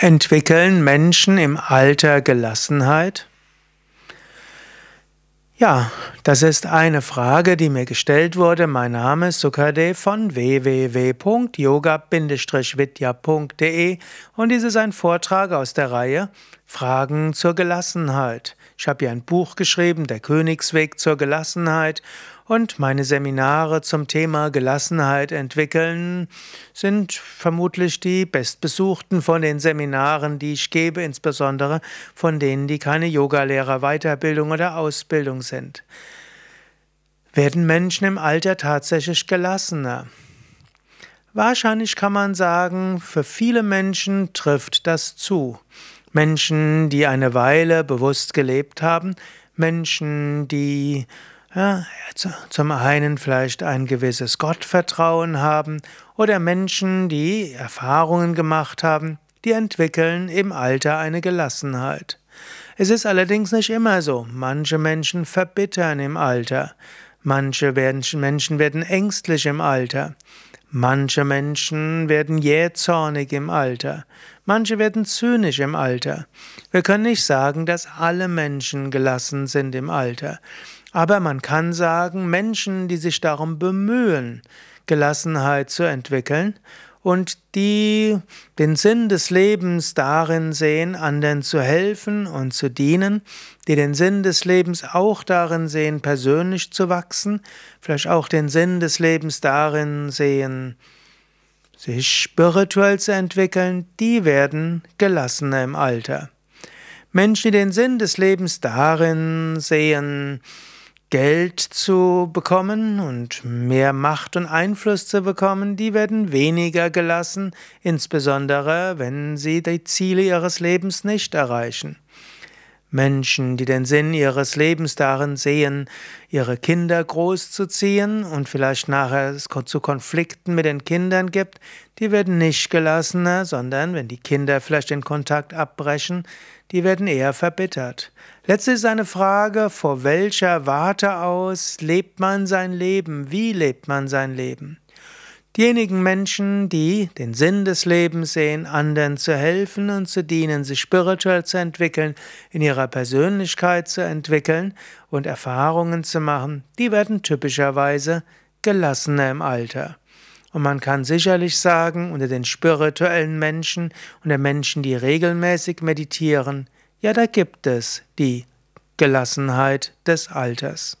Entwickeln Menschen im Alter Gelassenheit? Ja, das ist eine Frage, die mir gestellt wurde. Mein Name ist Sukadev von www.yoga-vidya.de und dies ist ein Vortrag aus der Reihe Fragen zur Gelassenheit. Ich habe hier ein Buch geschrieben, Der Königsweg zur Gelassenheit und meine Seminare zum Thema Gelassenheit entwickeln sind vermutlich die bestbesuchten von den Seminaren, die ich gebe, insbesondere von denen, die keine Yogalehrer, Weiterbildung oder Ausbildung sind. Werden Menschen im Alter tatsächlich gelassener? Wahrscheinlich kann man sagen, für viele Menschen trifft das zu. Menschen, die eine Weile bewusst gelebt haben, Menschen, die ja, zum einen vielleicht ein gewisses Gottvertrauen haben oder Menschen, die Erfahrungen gemacht haben, die entwickeln im Alter eine Gelassenheit. Es ist allerdings nicht immer so. Manche Menschen verbittern im Alter. Manche Menschen werden ängstlich im Alter. Manche Menschen werden jähzornig im Alter. Manche werden zynisch im Alter. Wir können nicht sagen, dass alle Menschen gelassen sind im Alter. Aber man kann sagen, Menschen, die sich darum bemühen, Gelassenheit zu entwickeln und die den Sinn des Lebens darin sehen, anderen zu helfen und zu dienen, die den Sinn des Lebens auch darin sehen, persönlich zu wachsen, vielleicht auch den Sinn des Lebens darin sehen, sich spirituell zu entwickeln, die werden gelassener im Alter. Menschen, die den Sinn des Lebens darin sehen, Geld zu bekommen und mehr Macht und Einfluss zu bekommen, die werden weniger gelassen, insbesondere wenn sie die Ziele ihres Lebens nicht erreichen. Menschen, die den Sinn ihres Lebens darin sehen, ihre Kinder großzuziehen und vielleicht nachher es zu Konflikten mit den Kindern gibt, die werden nicht gelassener, sondern wenn die Kinder vielleicht den Kontakt abbrechen, die werden eher verbittert. Letztlich ist eine Frage, vor welcher Warte aus lebt man sein Leben, wie lebt man sein Leben? diejenigen Menschen, die den Sinn des Lebens sehen, anderen zu helfen und zu dienen, sich spirituell zu entwickeln, in ihrer Persönlichkeit zu entwickeln und Erfahrungen zu machen, die werden typischerweise gelassener im Alter. Und man kann sicherlich sagen, unter den spirituellen Menschen und den Menschen, die regelmäßig meditieren, ja, da gibt es die Gelassenheit des Alters.